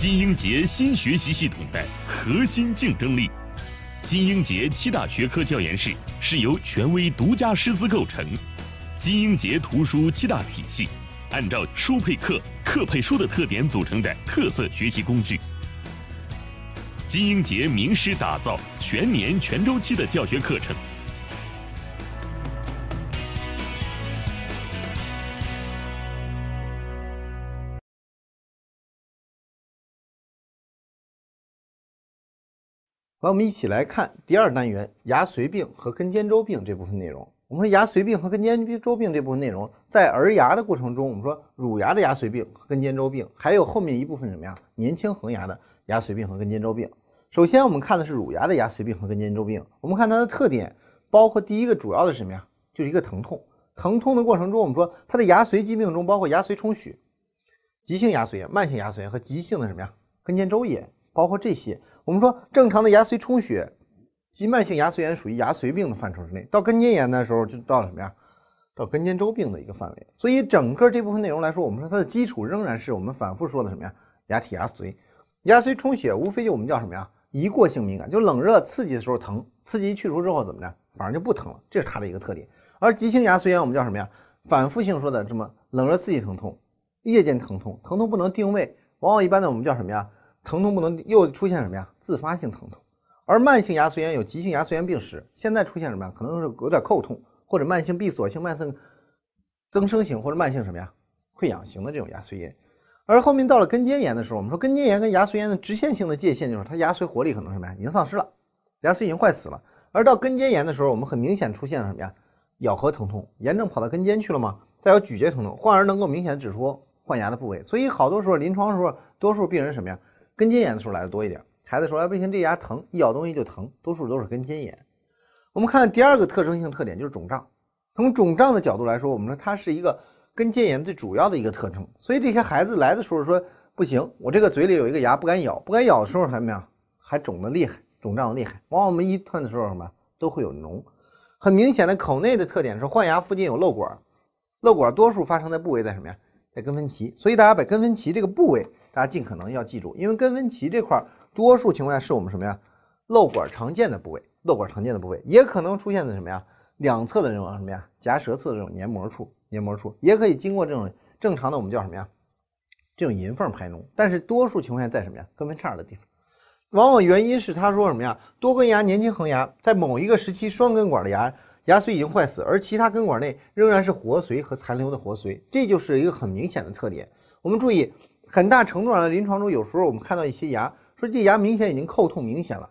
金英杰新学习系统的核心竞争力，金英杰七大学科教研室是由权威独家师资构成，金英杰图书七大体系，按照书配课、课配书的特点组成的特色学习工具，金英杰名师打造全年全周期的教学课程。来，我们一起来看第二单元牙髓病和根尖周病这部分内容。我们说牙髓病和根尖周病这部分内容，在儿牙的过程中，我们说乳牙的牙髓病和根尖周病，还有后面一部分什么呀？年轻恒牙的牙髓病和根尖周病。首先，我们看的是乳牙的牙髓病和根尖周病。我们看它的特点，包括第一个主要的是什么呀？就是一个疼痛。疼痛的过程中，我们说它的牙髓疾病中包括牙髓充血、急性牙髓炎、慢性牙髓炎和急性的什么呀？根尖周炎。包括这些，我们说正常的牙髓充血及慢性牙髓炎属于牙髓病的范畴之内，到根尖炎的时候就到什么呀？到根尖周病的一个范围。所以整个这部分内容来说，我们说它的基础仍然是我们反复说的什么呀？牙体牙髓，牙髓充血无非就我们叫什么呀？一过性敏感，就冷热刺激的时候疼，刺激去除之后怎么着，反而就不疼了，这是它的一个特点。而急性牙髓炎我们叫什么呀？反复性说的什么冷热刺激疼痛，夜间疼痛，疼痛不能定位，往往一般的我们叫什么呀？疼痛不能又出现什么呀？自发性疼痛，而慢性牙髓炎有急性牙髓炎病史，现在出现什么呀？可能是有点叩痛，或者慢性闭锁性、慢性增生型，或者慢性什么呀？溃疡型的这种牙髓炎。而后面到了根尖炎的时候，我们说根尖炎跟牙髓炎的直线性的界限就是它牙髓活力可能什么呀？已经丧失了，牙髓已经坏死了。而到根尖炎的时候，我们很明显出现了什么呀？咬合疼痛，炎症跑到根尖去了嘛？再有咀嚼疼痛，患儿能够明显指出患牙的部位。所以好多时候临床的时候，多数病人什么呀？根尖炎的时候来的多一点，孩子说：“哎不行，这牙疼，一咬东西就疼。”多数都是根尖炎。我们看第二个特征性特点就是肿胀。从肿胀的角度来说，我们说它是一个根尖炎最主要的一个特征。所以这些孩子来的时候说：“不行，我这个嘴里有一个牙不敢咬，不敢咬的时候什么呀？还肿的厉害，肿胀的厉害。往往我们一探的时候什么都会有脓。很明显的口内的特点是换牙附近有瘘管，瘘管多数发生在部位在什么呀？在根分叉。所以大家把根分叉这个部位。大家尽可能要记住，因为根分歧这块儿，多数情况下是我们什么呀？瘘管常见的部位，瘘管常见的部位，也可能出现在什么呀？两侧的这种什么呀？夹舌侧的这种黏膜处，黏膜处也可以经过这种正常的我们叫什么呀？这种龈缝排脓。但是多数情况下在什么呀？根分叉的地方，往往原因是他说什么呀？多根牙、年轻恒牙在某一个时期双根管的牙牙髓已经坏死，而其他根管内仍然是活髓和残留的活髓，这就是一个很明显的特点。我们注意。很大程度上的临床中，有时候我们看到一些牙，说这牙明显已经叩痛明显了，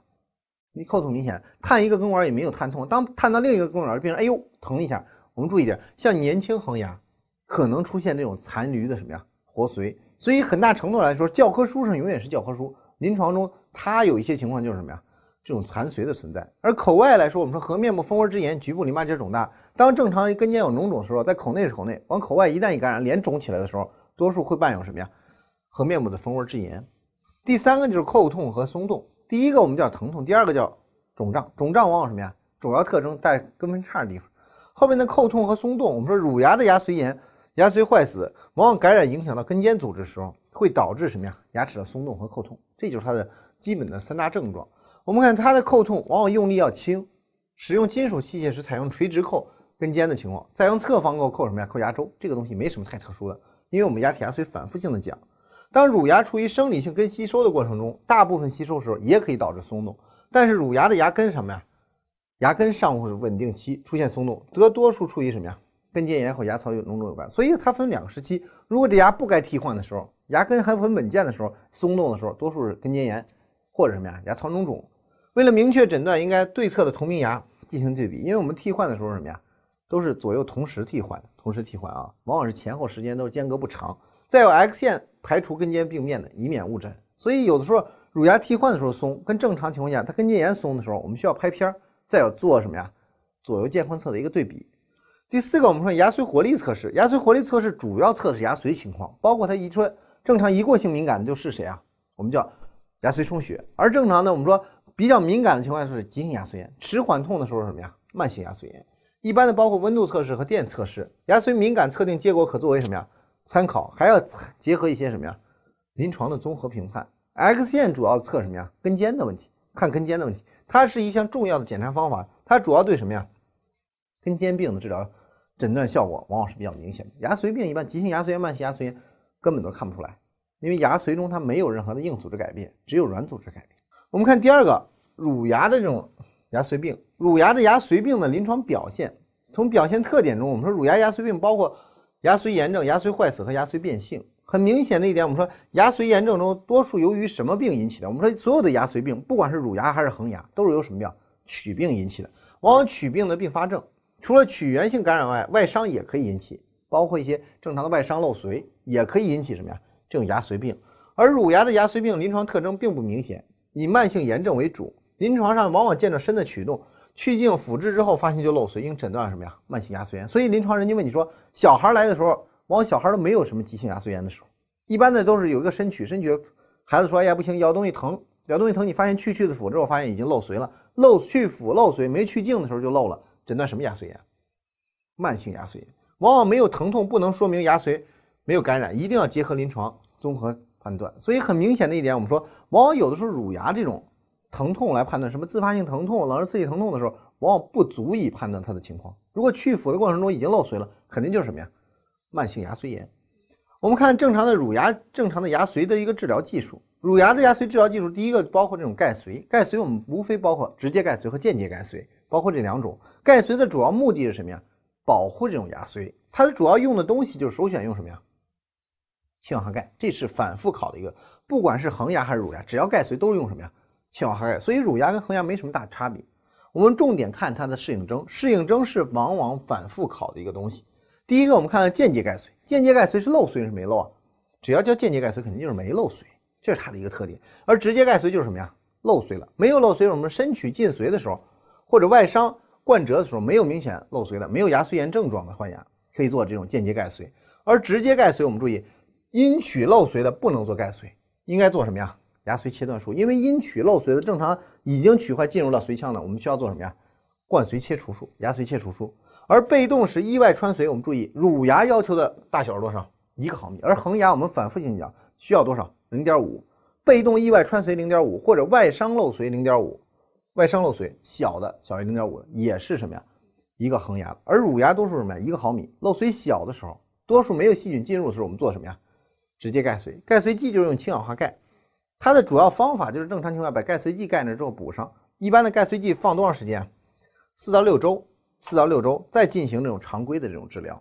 你叩痛明显，探一个根管也没有探痛，当探到另一个根管时，病人哎呦疼一下。我们注意点，像年轻恒牙，可能出现这种残余的什么呀活髓，所以很大程度来说，教科书上永远是教科书，临床中它有一些情况就是什么呀，这种残髓的存在。而口外来说，我们说颌面部蜂窝之炎、局部淋巴结肿大，当正常根尖有脓肿的时候，在口内是口内，往口外一旦一感染，脸肿起来的时候，多数会伴有什么呀？和面部的蜂窝治炎，第三个就是叩痛和松动。第一个我们叫疼痛，第二个叫肿胀。肿胀往往什么呀？主要特征在根分叉的地方。后面的叩痛和松动，我们说乳牙的牙髓炎、牙髓坏死，往往感染影响到根尖组织的时候，会导致什么呀？牙齿的松动和叩痛，这就是它的基本的三大症状。我们看它的叩痛，往往用力要轻，使用金属器械时采用垂直叩根尖的情况，再用侧方叩叩什么呀？叩牙周。这个东西没什么太特殊的，因为我们牙体牙髓反复性的讲。当乳牙处于生理性根吸收的过程中，大部分吸收时候也可以导致松动，但是乳牙的牙根什么呀？牙根尚不稳定期出现松动，得多数处于什么呀？根尖炎或牙槽有脓肿有关，所以它分两个时期。如果这牙不该替换的时候，牙根还很稳健的时候，松动的时候，多数是根尖炎或者什么呀？牙槽脓肿。为了明确诊断，应该对侧的同名牙进行对比，因为我们替换的时候什么呀？都是左右同时替换，同时替换啊，往往是前后时间都间隔不长。再有 X 线排除根尖病变的，以免误诊。所以有的时候乳牙替换的时候松，跟正常情况下它根尖炎松的时候，我们需要拍片儿，再有做什么呀？左右健康侧的一个对比。第四个，我们说牙髓活力测试。牙髓活力测试主要测试牙髓情况，包括它遗传正常一过性敏感的就是谁啊？我们叫牙髓充血。而正常的我们说比较敏感的情况就是急性牙髓炎，迟缓痛的时候什么呀？慢性牙髓炎。一般的包括温度测试和电测试。牙髓敏感测定结果可作为什么呀？参考还要结合一些什么呀？临床的综合评判。X 线主要测什么呀？根尖的问题，看根尖的问题。它是一项重要的检查方法，它主要对什么呀？根尖病的治疗诊断效果往往是比较明显的。牙髓病一般急性牙髓炎、慢性牙髓炎根本都看不出来，因为牙髓中它没有任何的硬组织改变，只有软组织改变。我们看第二个乳牙的这种牙髓病，乳牙的牙髓病的临床表现，从表现特点中，我们说乳牙牙髓病包括。牙髓炎症、牙髓坏死和牙髓变性，很明显的一点，我们说牙髓炎症中多数由于什么病引起的？我们说所有的牙髓病，不管是乳牙还是恒牙，都是由什么病？龋病引起的。往往龋病的并发症，除了龋源性感染外，外伤也可以引起，包括一些正常的外伤漏髓，也可以引起什么呀？这种牙髓病。而乳牙的牙髓病临床特征并不明显，以慢性炎症为主，临床上往往见着深的龋洞。去镜腐治之后，发现就漏髓，应诊断什么呀？慢性牙髓炎。所以临床人家问你说，小孩来的时候，往往小孩都没有什么急性牙髓炎的时候，一般的都是有一个深龋，深龋孩子说，哎呀不行，咬东西疼，咬东西疼，你发现去去的腐之后，发现已经漏髓了，漏去腐漏髓，没去镜的时候就漏了，诊断什么牙髓炎？慢性牙髓炎，往往没有疼痛，不能说明牙髓没有感染，一定要结合临床综合判断。所以很明显的一点，我们说，往往有的时候乳牙这种。疼痛来判断什么自发性疼痛，老是刺激疼痛的时候，往往不足以判断它的情况。如果去腐的过程中已经漏髓了，肯定就是什么呀？慢性牙髓炎。我们看正常的乳牙正常的牙髓的一个治疗技术，乳牙的牙髓治疗技术，第一个包括这种钙髓，钙髓我们无非包括直接钙髓和间接钙髓，包括这两种钙髓的主要目的是什么呀？保护这种牙髓，它的主要用的东西就是首选用什么呀？氢氧化钙，这是反复考的一个，不管是恒牙还是乳牙，只要钙髓都是用什么呀？挺好看的，所以乳牙跟恒牙没什么大差别。我们重点看它的适应征，适应征是往往反复考的一个东西。第一个，我们看看间接盖髓。间接盖髓是漏髓是没漏啊？只要叫间接盖髓，肯定就是没漏髓，这是它的一个特点。而直接盖髓就是什么呀？漏髓了，没有漏髓，我们深取近髓的时候，或者外伤冠折的时候，没有明显漏髓的，没有牙髓炎症状的患牙，可以做这种间接盖髓。而直接盖髓，我们注意，因取漏髓的不能做盖髓，应该做什么呀？牙髓切断术，因为因取漏髓的正常已经取坏进入到髓腔了，我们需要做什么呀？冠髓切除术，牙髓切除术。而被动时意外穿髓，我们注意乳牙要求的大小是多少？一个毫米。而恒牙我们反复性讲需要多少？零点五。被动意外穿髓零点五，或者外伤漏髓零点五。外伤漏髓小的，小于零点五也是什么呀？一个恒牙。而乳牙多数什么呀？一个毫米。漏髓小的时候，多数没有细菌进入的时候，我们做什么呀？直接盖髓。盖髓剂就是用氢氧化钙。它的主要方法就是正常情况下把钙髓剂盖那之后补上。一般的钙髓剂放多长时间？四到六周，四到六周再进行这种常规的这种治疗。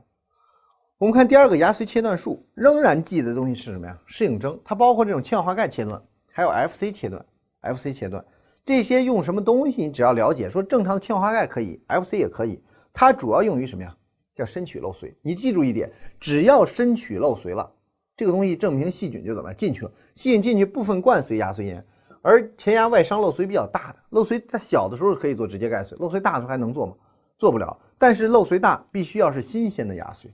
我们看第二个牙髓切断术，仍然记的东西是什么呀？适应征，它包括这种氢氧化钙切断，还有 F C 切断，F C 切断这些用什么东西？你只要了解，说正常的氢氧化钙可以，F C 也可以，它主要用于什么呀？叫深取漏髓。你记住一点，只要深取漏髓了。这个东西证明细菌就怎么进去了，细菌进去部分冠髓牙髓炎，而前牙外伤漏髓比较大的，漏髓它小的时候可以做直接盖髓，漏髓大的时候还能做吗？做不了。但是漏髓大必须要是新鲜的牙髓，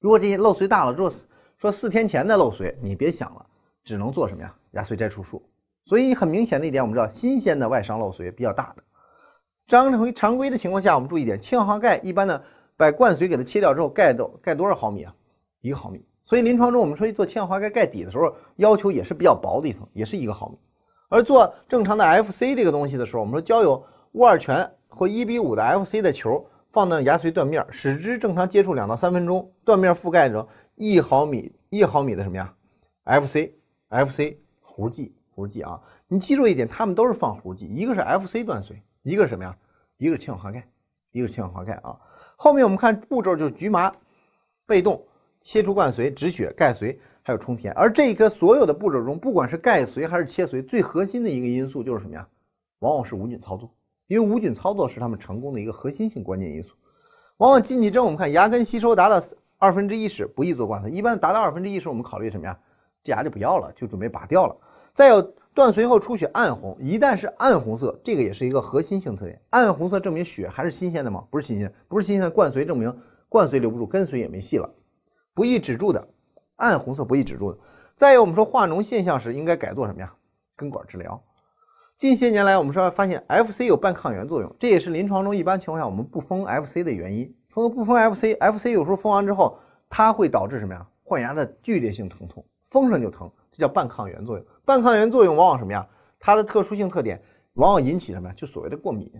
如果这些漏髓大了，说说四天前的漏髓，你别想了，只能做什么呀？牙髓摘除术。所以很明显的一点，我们知道新鲜的外伤漏髓比较大的，章常常规的情况下，我们注意一点，氢氧化钙一般呢，把冠髓给它切掉之后，盖都盖多少毫米啊？一个毫米。所以临床中，我们说做氢氧化钙盖底的时候，要求也是比较薄的一层，也是一个毫米。而做正常的 FC 这个东西的时候，我们说交有戊二醛或一比五的 FC 的球，放到牙髓断面，使之正常接触两到三分钟，断面覆盖着一毫米一毫米的什么呀？FC，FC 弧剂，弧剂啊！你记住一点，他们都是放弧剂，一个是 FC 断髓，一个什么呀？一个是氢氧化钙，一个是氢氧化钙啊！后面我们看步骤就是局麻，被动。切除冠髓止血钙髓还有充填，而这一颗所有的步骤中，不管是钙髓还是切髓，最核心的一个因素就是什么呀？往往是无菌操作，因为无菌操作是他们成功的一个核心性关键因素。往往进之后，我们看牙根吸收达到二分之一时不易做冠髓，一般达到二分之一时，我们考虑什么呀？这牙就不要了，就准备拔掉了。再有断髓后出血暗红，一旦是暗红色，这个也是一个核心性特点。暗红色证明血还是新鲜的吗？不是新鲜，不是新鲜的冠髓证明冠髓留不住，根髓也没戏了。不易止住的暗红色，不易止住的。再有，我们说化脓现象时，应该改做什么呀？根管治疗。近些年来，我们说发现 FC 有半抗原作用，这也是临床中一般情况下我们不封 FC 的原因。封不封 FC？FC 有时候封完之后，它会导致什么呀？患牙的剧烈性疼痛，封上就疼，这叫半抗原作用。半抗原作用往往什么呀？它的特殊性特点往往引起什么呀？就所谓的过敏，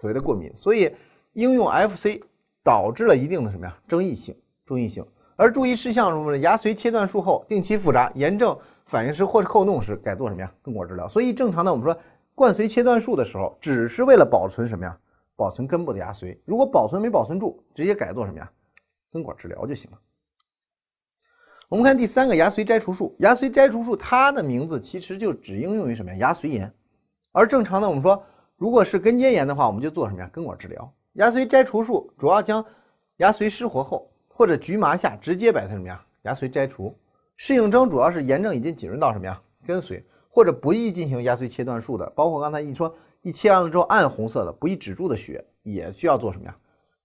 所谓的过敏。所以应用 FC 导致了一定的什么呀？争议性，争议性。而注意事项什么的，牙髓切断术后定期复查，炎症反应时或是叩痛时改做什么呀？根管治疗。所以正常的我们说冠髓切断术的时候，只是为了保存什么呀？保存根部的牙髓。如果保存没保存住，直接改做什么呀？根管治疗就行了。我们看第三个牙髓摘除术，牙髓摘除术它的名字其实就只应用于什么呀？牙髓炎。而正常的我们说，如果是根尖炎的话，我们就做什么呀？根管治疗。牙髓摘除术主要将牙髓失活后。或者局麻下直接把它什么呀？牙髓摘除，适应征主要是炎症已经浸润到什么呀？根髓或者不易进行牙髓切断术的，包括刚才你说一切完了之后暗红色的不易止住的血，也需要做什么呀？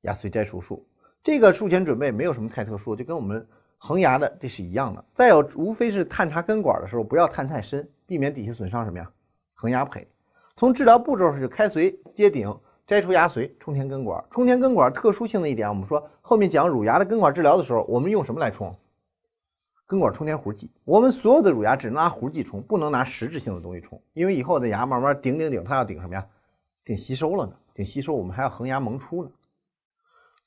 牙髓摘除术。这个术前准备没有什么太特殊，就跟我们恒牙的这是一样的。再有无非是探查根管的时候不要探太深，避免底下损伤什么呀？恒牙胚。从治疗步骤是开髓接顶。摘除牙髓，充填根管。充填根管特殊性的一点，我们说后面讲乳牙的根管治疗的时候，我们用什么来充？根管充填糊剂。我们所有的乳牙只能拿糊剂充，不能拿实质性的东西充，因为以后的牙慢慢顶顶顶，它要顶什么呀？顶吸收了呢，顶吸收，我们还要恒牙萌出呢。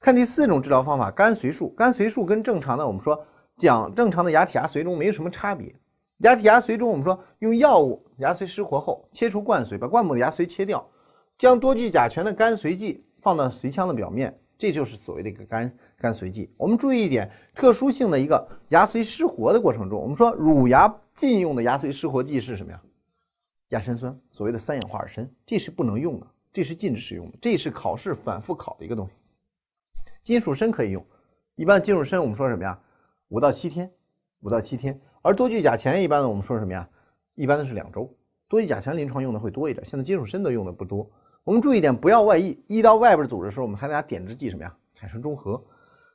看第四种治疗方法，干髓术。干髓术跟正常的我们说讲正常的牙体牙髓中没有什么差别。牙体牙髓中，我们说用药物牙髓失活后，切除冠髓，把冠部的牙髓切掉。将多聚甲醛的干髓剂放到髓腔的表面，这就是所谓的一个干干髓剂。我们注意一点，特殊性的一个牙髓失活的过程中，我们说乳牙禁用的牙髓失活剂是什么呀？亚砷酸，所谓的三氧化二砷，这是不能用的，这是禁止使用的，这是考试反复考的一个东西。金属砷可以用，一般金属砷我们说什么呀？五到七天，五到七天。而多聚甲醛一般呢，我们说什么呀？一般的是两周。多聚甲醛临床用的会多一点，现在金属砷都用的不多。我们注意一点，不要外溢，溢到外边组织的时候，我们还得拿点制剂，什么呀？产生中和。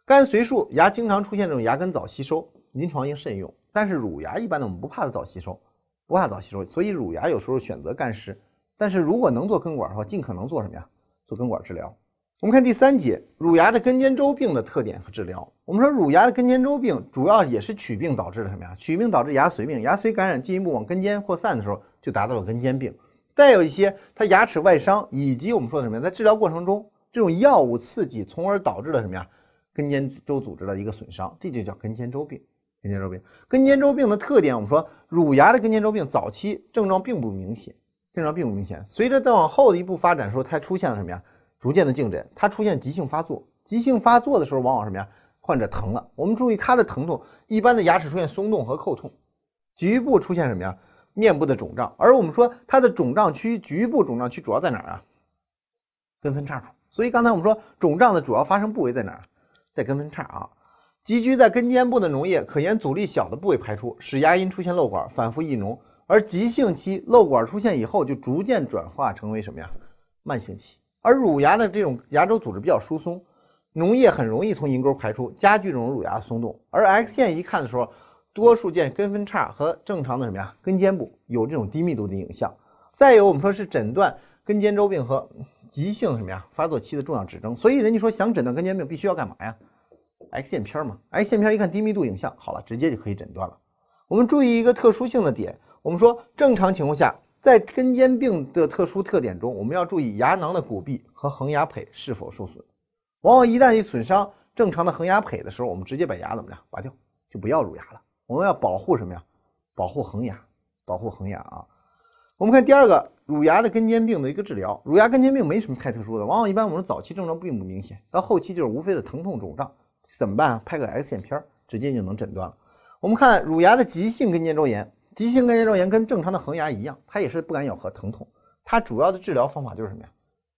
干髓术牙经常出现这种牙根早吸收，临床应慎用。但是乳牙一般的我们不怕它早吸收，不怕早吸收，所以乳牙有时候选择干湿。但是如果能做根管的话，尽可能做什么呀？做根管治疗。我们看第三节，乳牙的根尖周病的特点和治疗。我们说乳牙的根尖周病主要也是龋病导致的什么呀？龋病导致牙髓病，牙髓感染进一步往根尖扩散的时候，就达到了根尖病。再有一些，它牙齿外伤以及我们说的什么呀，在治疗过程中这种药物刺激，从而导致了什么呀，根尖周组织的一个损伤，这就叫根尖周病。根尖周病，根尖周病的特点，我们说乳牙的根尖周病早期症状并不明显，症状并不明显，随着再往后的一步发展时候，它出现了什么呀，逐渐的进展，它出现急性发作，急性发作的时候，往往什么呀，患者疼了，我们注意它的疼痛，一般的牙齿出现松动和叩痛，局部出现什么呀？面部的肿胀，而我们说它的肿胀区、局部肿胀区主要在哪儿啊？根分叉处。所以刚才我们说肿胀的主要发生部位在哪儿？在根分叉啊。集聚在根尖部的脓液可沿阻力小的部位排出，使牙龈出现瘘管，反复溢脓。而急性期瘘管出现以后，就逐渐转化成为什么呀？慢性期。而乳牙的这种牙周组织比较疏松，脓液很容易从龈沟排出，加剧这种乳牙松动。而 X 线一看的时候。多数见根分叉和正常的什么呀根尖部有这种低密度的影像，再有我们说是诊断根尖周病和急性什么呀发作期的重要指征，所以人家说想诊断根尖病必须要干嘛呀？X 线片嘛，X 线片一看低密度影像好了，直接就可以诊断了。我们注意一个特殊性的点，我们说正常情况下，在根尖病的特殊特点中，我们要注意牙囊的骨壁和恒牙胚是否受损，往往一旦一损伤正常的恒牙胚的时候，我们直接把牙怎么着拔掉，就不要乳牙了。我们要保护什么呀？保护恒牙，保护恒牙啊！我们看第二个乳牙的根尖病的一个治疗。乳牙根尖病没什么太特殊的，往往一般我们早期症状并不明显，到后期就是无非的疼痛肿胀，怎么办？拍个 X 线片儿，直接就能诊断了。我们看乳牙的急性根尖周炎，急性根尖周炎跟正常的恒牙一样，它也是不敢咬合疼痛，它主要的治疗方法就是什么呀？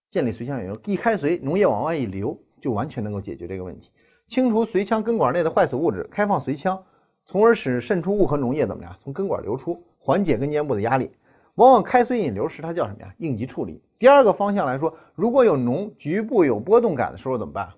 建立髓腔引流，一开髓，脓液往外一流，就完全能够解决这个问题。清除髓腔根管内的坏死物质，开放髓腔。从而使渗出物和脓液怎么样从根管流出，缓解根尖部的压力。往往开髓引流时，它叫什么呀？应急处理。第二个方向来说，如果有脓局部有波动感的时候怎么办？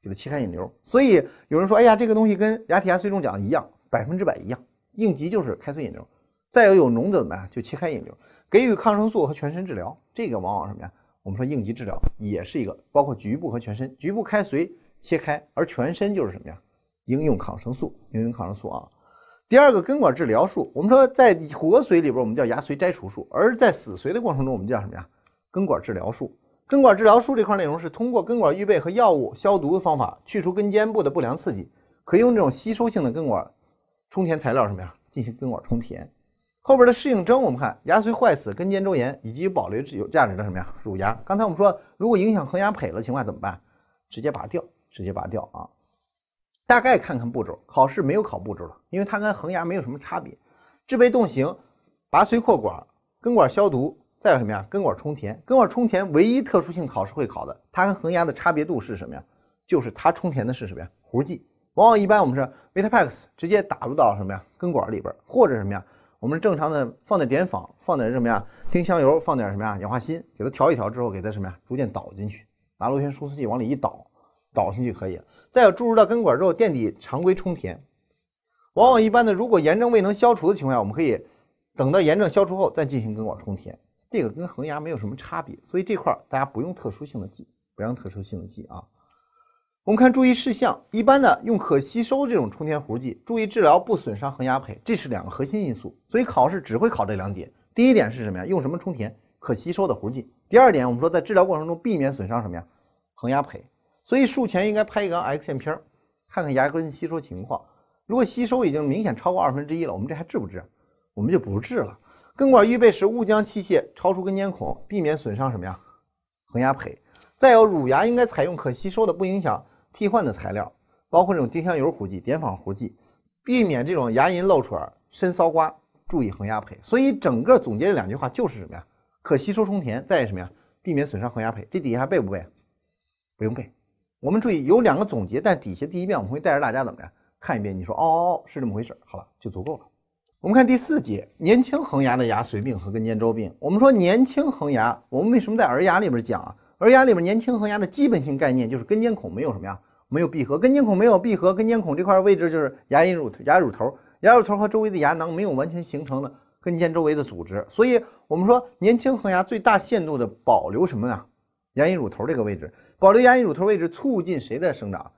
就是切开引流。所以有人说，哎呀，这个东西跟牙体牙髓讲的一样，百分之百一样。应急就是开髓引流。再有有脓的怎么样就切开引流，给予抗生素和全身治疗。这个往往什么呀？我们说应急治疗也是一个包括局部和全身，局部开髓切开，而全身就是什么呀？应用抗生素，应用抗生素啊。第二个根管治疗术，我们说在活髓里边，我们叫牙髓摘除术；而在死髓的过程中，我们叫什么呀？根管治疗术。根管治疗术这块内容是通过根管预备和药物消毒的方法去除根尖部的不良刺激，可以用这种吸收性的根管充填材料什么呀进行根管充填。后边的适应征，我们看牙髓坏死、根尖周炎以及保留有价值的什么呀乳牙。刚才我们说，如果影响恒牙胚了，情况怎么办？直接拔掉，直接拔掉啊。大概看看步骤，考试没有考步骤了，因为它跟恒牙没有什么差别。制备洞形、拔髓扩管、根管消毒，再有什么呀？根管充填。根管充填唯一特殊性考试会考的，它跟恒牙的差别度是什么呀？就是它充填的是什么呀？糊剂。往往一般我们是 Vita p a x 直接打入到什么呀？根管里边，或者什么呀？我们正常的放点碘仿，放点什么呀？丁香油，放点什么呀？氧化锌，给它调一调之后，给它什么呀？逐渐倒进去，拿螺旋输送器往里一倒。倒进去可以，再有注入到根管之后垫底常规充填，往往一般的如果炎症未能消除的情况下，我们可以等到炎症消除后再进行根管充填，这个跟恒牙没有什么差别，所以这块大家不用特殊性的记，不用特殊性的记啊。我们看注意事项，一般的用可吸收这种充填糊剂，注意治疗不损伤恒牙胚，这是两个核心因素，所以考试只会考这两点。第一点是什么呀？用什么充填？可吸收的糊剂。第二点，我们说在治疗过程中避免损伤什么呀？恒牙胚。所以术前应该拍一张 X 线片儿，看看牙根吸收情况。如果吸收已经明显超过二分之一了，我们这还治不治？我们就不治了。根管预备时勿将器械超出根尖孔，避免损伤什么呀？恒压胚。再有乳牙应该采用可吸收的、不影响替换的材料，包括这种丁香油糊剂、碘仿糊剂，避免这种牙龈露出来、深搔刮，注意恒压胚。所以整个总结这两句话就是什么呀？可吸收充填，再什么呀？避免损伤恒牙胚。这底下还背不背？不用背。我们注意有两个总结，但底下第一遍我们会带着大家怎么样看一遍，你说哦哦是这么回事好了就足够了。我们看第四节，年轻恒牙的牙髓病和根尖周病。我们说年轻恒牙，我们为什么在儿牙里边讲啊？儿牙里边年轻恒牙的基本性概念就是根尖孔没有什么呀，没有闭合，根尖孔没有闭合，根尖孔这块位置就是牙龈乳牙乳头，牙乳头和周围的牙囊没有完全形成的根尖周围的组织，所以我们说年轻恒牙最大限度的保留什么呀？牙龈乳头这个位置，保留牙龈乳头位置，促进谁的生长？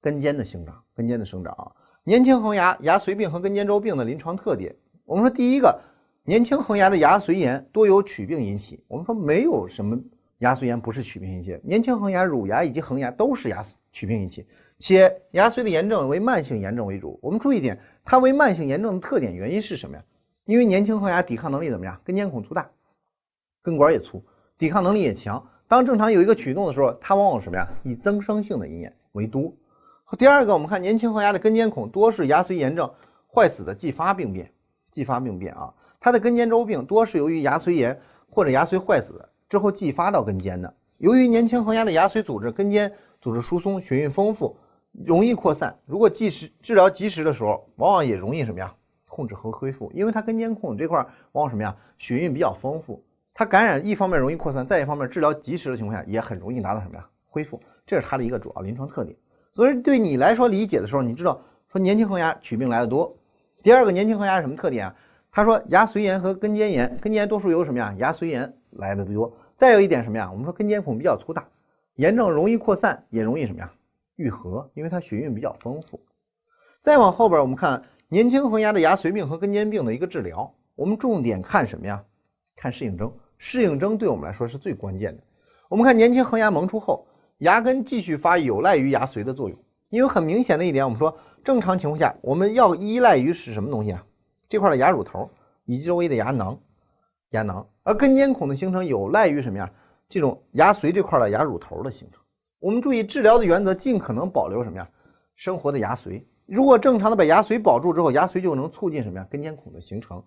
根尖的生长，根尖的生长。年轻恒牙牙髓病和根尖周病的临床特点，我们说第一个，年轻恒牙的牙髓炎多由龋病引起。我们说没有什么牙髓炎不是龋病引起。年轻恒牙、乳牙以及恒牙都是牙龋病引起，且牙髓的炎症为慢性炎症为主。我们注意一点，它为慢性炎症的特点原因是什么呀？因为年轻恒牙抵抗能力怎么样？根尖孔粗大，根管也粗，抵抗能力也强。当正常有一个曲动的时候，它往往什么呀？以增生性的银眼为多。第二个，我们看年轻恒牙的根尖孔多是牙髓炎症坏死的继发病变。继发病变啊，它的根尖周病多是由于牙髓炎或者牙髓坏死之后继发到根尖的。由于年轻恒牙的牙髓组织、根尖组织疏松，血运丰富，容易扩散。如果及时治疗及时的时候，往往也容易什么呀？控制和恢复，因为它根尖孔这块儿往往什么呀？血运比较丰富。它感染一方面容易扩散，再一方面治疗及时的情况下也很容易达到什么呀？恢复，这是它的一个主要临床特点。所以对你来说理解的时候，你知道说年轻恒牙龋病来的多。第二个，年轻恒牙是什么特点啊？他说牙髓炎和根尖炎，根尖炎多数由什么呀？牙髓炎来的多。再有一点什么呀？我们说根尖孔比较粗大，炎症容易扩散，也容易什么呀？愈合，因为它血运比较丰富。再往后边我们看年轻恒牙的牙髓病和根尖病的一个治疗，我们重点看什么呀？看适应症。适应症对我们来说是最关键的。我们看年轻恒牙萌出后，牙根继续发育有赖于牙髓的作用，因为很明显的一点，我们说正常情况下我们要依赖于是什么东西啊？这块的牙乳头以及周围的牙囊、牙囊，而根尖孔的形成有赖于什么呀？这种牙髓这块的牙乳头的形成。我们注意治疗的原则，尽可能保留什么呀？生活的牙髓。如果正常的把牙髓保住之后，牙髓就能促进什么呀？根尖孔的形成。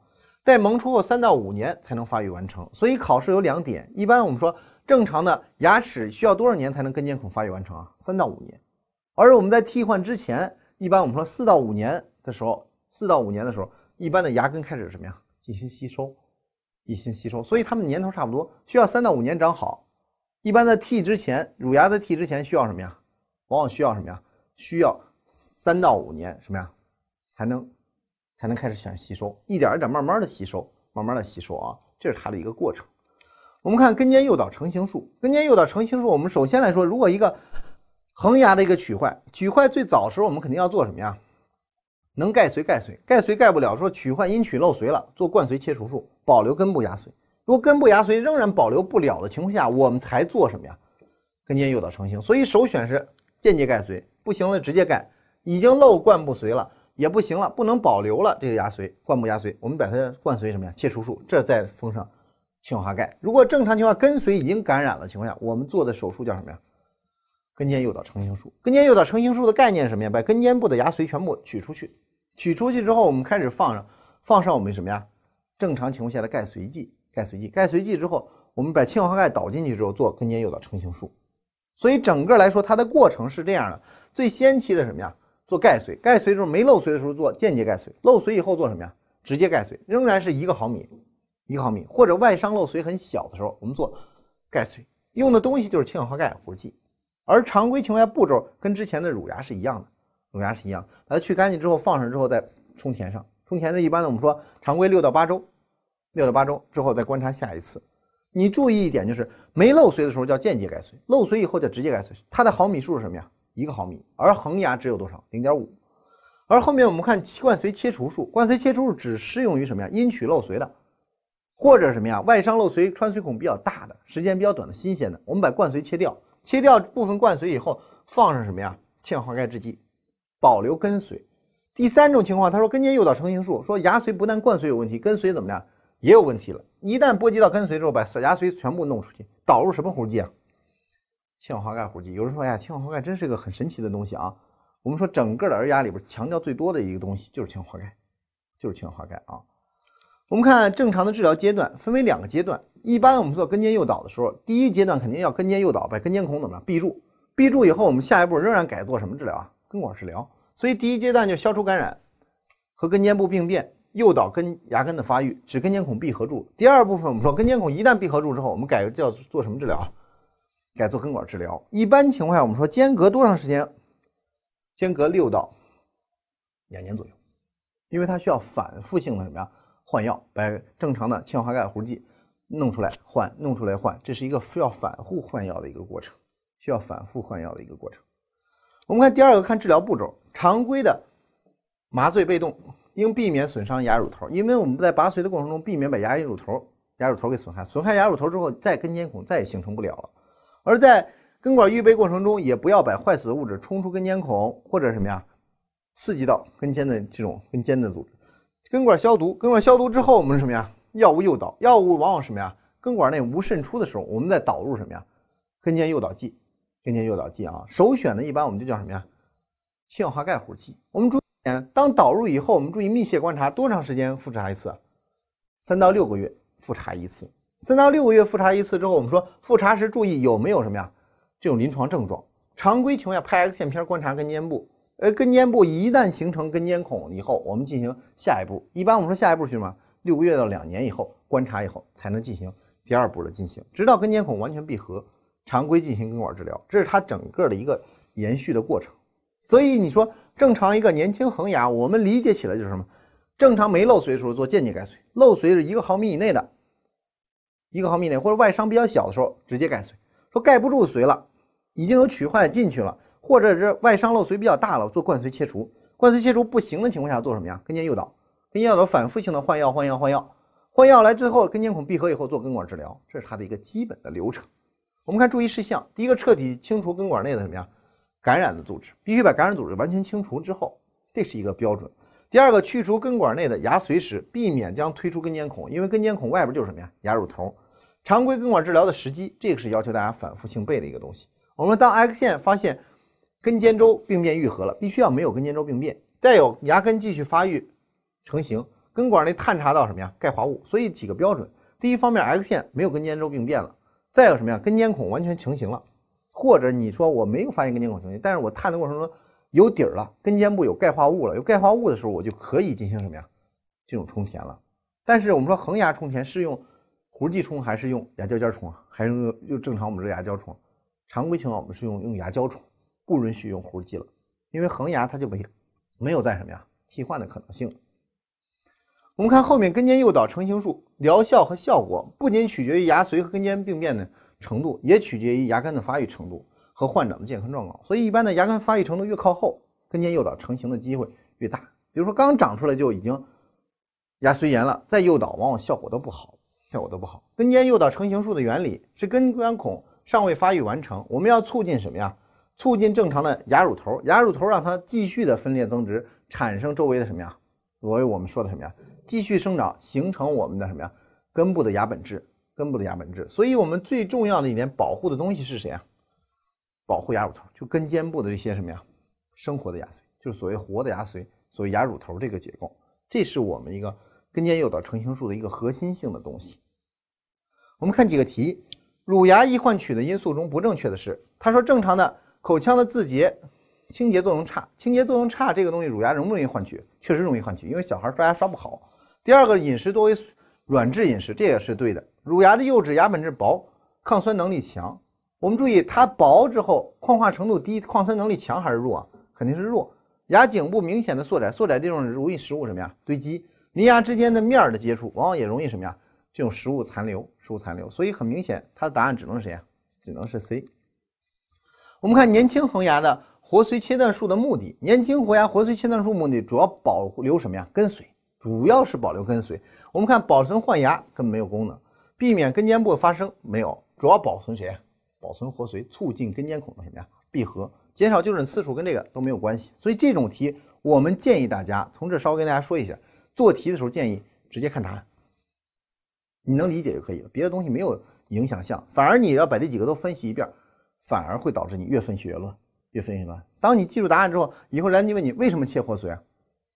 在萌出后三到五年才能发育完成，所以考试有两点。一般我们说正常的牙齿需要多少年才能根尖孔发育完成啊？三到五年。而我们在替换之前，一般我们说四到五年的时候，四到五年的时候，一般的牙根开始什么呀？进行吸收，进行吸收。所以它们年头差不多，需要三到五年长好。一般在替之前，乳牙在替之前需要什么呀？往往需要什么呀？需要三到五年什么呀？才能。才能开始想吸收，一点一点慢慢的吸收，慢慢的吸收啊，这是它的一个过程。我们看根尖诱导成型术，根尖诱导成型术，我们首先来说，如果一个恒牙的一个龋坏，龋坏最早时候我们肯定要做什么呀？能盖髓盖髓，盖髓盖不了，说龋坏因曲漏髓了，做冠髓切除术，保留根部牙髓。如果根部牙髓仍然保留不了的情况下，我们才做什么呀？根尖诱导成型。所以首选是间接盖髓，不行了直接盖，已经漏冠不髓了。也不行了，不能保留了，这个牙髓灌木牙髓，我们把它灌髓什么呀？切除术，这再封上氢氧化钙。如果正常情况根髓已经感染的情况下，我们做的手术叫什么呀？根尖诱导成形术。根尖诱导成形术的概念是什么呀？把根尖部的牙髓全部取出去，取出去之后，我们开始放上放上我们什么呀？正常情况下的钙髓剂，钙髓剂，钙髓剂之后，我们把氢氧化钙导进去之后做根尖诱导成形术。所以整个来说，它的过程是这样的：最先期的什么呀？做盖髓，盖髓的时候没漏髓的时候做间接盖髓，漏髓以后做什么呀？直接盖髓，仍然是一个毫米，一个毫米，或者外伤漏髓很小的时候，我们做盖髓，用的东西就是氢氧化钙活剂，而常规情况下步骤跟之前的乳牙是一样的，乳牙是一样，把它去干净之后放上之后再充填上，充填的一般的我们说常规六到八周，六到八周之后再观察下一次，你注意一点就是没漏髓的时候叫间接盖髓，漏髓以后叫直接盖髓，它的毫米数是什么呀？一个毫米，而恒牙只有多少？零点五。而后面我们看冠髓切除术，冠髓切除术只适用于什么呀？阴曲漏髓的，或者什么呀？外伤漏髓穿髓孔比较大的，时间比较短的新鲜的。我们把冠髓切掉，切掉部分冠髓以后，放上什么呀？氢氧化钙制剂，保留根髓。第三种情况，他说根尖诱导成型术，说牙髓不但冠髓有问题，根髓怎么样也有问题了。一旦波及到根髓之后，把牙髓全部弄出去，导入什么弧剂啊？氢氧化钙活剂，有人说呀，氢氧化钙真是一个很神奇的东西啊。我们说整个的儿童牙里边强调最多的一个东西就是氢氧化钙，就是氢氧化钙啊。我们看正常的治疗阶段分为两个阶段，一般我们做根尖诱导的时候，第一阶段肯定要根尖诱导，把根尖孔怎么样闭住？闭住以后，我们下一步仍然改做什么治疗啊？根管治疗。所以第一阶段就消除感染和根尖部病变，诱导根牙根的发育，使根尖孔闭合住。第二部分我们说根尖孔一旦闭合住之后，我们改叫做什么治疗啊？改做根管治疗，一般情况下，我们说间隔多长时间？间隔六到两年左右，因为它需要反复性的什么呀？换药，把正常的氢氧化钙糊剂弄出来换，弄出来换，这是一个需要反复换药的一个过程，需要反复换药的一个过程。我们看第二个，看治疗步骤，常规的麻醉被动，应避免损伤牙乳头，因为我们在拔髓的过程中避免把牙龈乳头、牙乳头给损害，损害牙乳头之后，再根尖孔再也形成不了了。而在根管预备过程中，也不要把坏死的物质冲出根尖孔，或者什么呀，刺激到根尖的这种根尖的组织。根管消毒，根管消毒之后，我们什么呀？药物诱导，药物往往什么呀？根管内无渗出的时候，我们再导入什么呀？根尖诱导剂，根尖诱导剂啊，首选的一般我们就叫什么呀？氢氧化钙糊剂。我们注意，当导入以后，我们注意密切观察，多长时间复查一次？三到六个月复查一次。三到六个月复查一次之后，我们说复查时注意有没有什么呀？这种临床症状。常规情况下拍 X 线片观察根尖部。呃，根尖部一旦形成根尖孔以后，我们进行下一步。一般我们说下一步是什么？六个月到两年以后观察以后，才能进行第二步的进行，直到根尖孔完全闭合。常规进行根管治疗，这是它整个的一个延续的过程。所以你说正常一个年轻恒牙，我们理解起来就是什么？正常没漏髓的时候做间接改髓，漏髓是一个毫米以内的。一个毫米内或者外伤比较小的时候，直接盖髓。说盖不住髓了，已经有龋坏进去了，或者是外伤漏髓比较大了，做冠髓切除。冠髓切除不行的情况下，做什么呀？根尖诱导。根尖诱导反复性的换药、换药、换药、换药来之后，根尖孔闭合以后做根管治疗，这是它的一个基本的流程。我们看注意事项，第一个彻底清除根管内的什么呀？感染的组织，必须把感染组织完全清除之后，这是一个标准。第二个，去除根管内的牙髓时，避免将推出根尖孔，因为根尖孔外边就是什么呀？牙乳头。常规根管治疗的时机，这个是要求大家反复性背的一个东西。我们当 X 线发现根尖周病变愈合了，必须要没有根尖周病变，再有牙根继续发育成型，根管内探查到什么呀？钙化物。所以几个标准：第一方面，X 线没有根尖周病变了；再有什么呀？根尖孔完全成型了，或者你说我没有发现根尖孔成型，但是我探的过程中。有底儿了，根尖部有钙化物了。有钙化物的时候，我就可以进行什么呀？这种充填了。但是我们说，恒牙充填是用糊剂充还是用牙胶尖充啊？还是用用正常我们这牙胶充？常规情况我们是用用牙胶充，不允许用糊剂了，因为恒牙它就没没有再什么呀替换的可能性。我们看后面根尖诱导成型术疗效和效果，不仅取决于牙髓和根尖病变的程度，也取决于牙根的发育程度。和患者的健康状况，所以一般的牙根发育程度越靠后，根尖诱导成型的机会越大。比如说刚长出来就已经牙髓炎了，再诱导往往效果都不好，效果都不好。根尖诱导成型术的原理是根尖孔尚未发育完成，我们要促进什么呀？促进正常的牙乳头，牙乳头让它继续的分裂增殖，产生周围的什么呀？所谓我们说的什么呀？继续生长，形成我们的什么呀？根部的牙本质，根部的牙本质。所以我们最重要的一点保护的东西是谁呀？保护牙乳头，就根尖部的这些什么呀，生活的牙髓，就是所谓活的牙髓，所谓牙乳头这个结构，这是我们一个根尖诱导成形术的一个核心性的东西。我们看几个题，乳牙易换取的因素中不正确的是，他说正常的口腔的自洁清洁作用差，清洁作用差这个东西乳牙容不容易换取？确实容易换取，因为小孩刷牙刷不好。第二个，饮食多为软质饮食，这也是对的。乳牙的釉质、牙本质薄，抗酸能力强。我们注意它薄之后矿化程度低，矿酸能力强还是弱？肯定是弱。牙颈部明显的缩窄，缩窄这种容易食物什么呀堆积？邻牙之间的面的接触，往往也容易什么呀？这种食物残留，食物残留。所以很明显，它的答案只能是谁呀？只能是 C。我们看年轻恒牙的活髓切断术的目的，年轻活牙活髓切断术目的主要保留什么呀？根髓，主要是保留根髓。我们看保存换牙根本没有功能，避免根尖部发生没有，主要保存谁？保存活髓，促进根尖孔的什么呀？闭合，减少就诊次数，跟这个都没有关系。所以这种题，我们建议大家从这稍微跟大家说一下：做题的时候建议直接看答案，你能理解就可以了。别的东西没有影响项，反而你要把这几个都分析一遍，反而会导致你越分析越乱，越分析越乱。当你记住答案之后，以后来家问你为什么切活髓啊？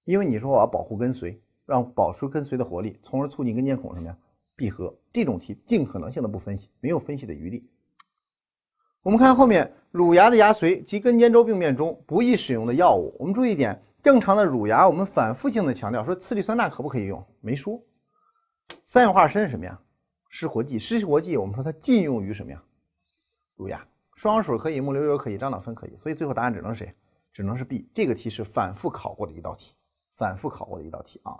因为你说我要保护跟髓，让保持跟髓的活力，从而促进根尖孔什么呀？闭合。这种题尽可能性的不分析，没有分析的余地。我们看后面乳牙的牙髓及根尖周病变中不宜使用的药物。我们注意一点，正常的乳牙，我们反复性的强调说，次氯酸钠可不可以用？没说。三氧化砷是什么呀？失活剂。失活剂，我们说它禁用于什么呀？乳牙。双氧水可以，木馏油可以，樟脑酚可以。所以最后答案只能谁？只能是 B。这个题是反复考过的一道题，反复考过的一道题啊。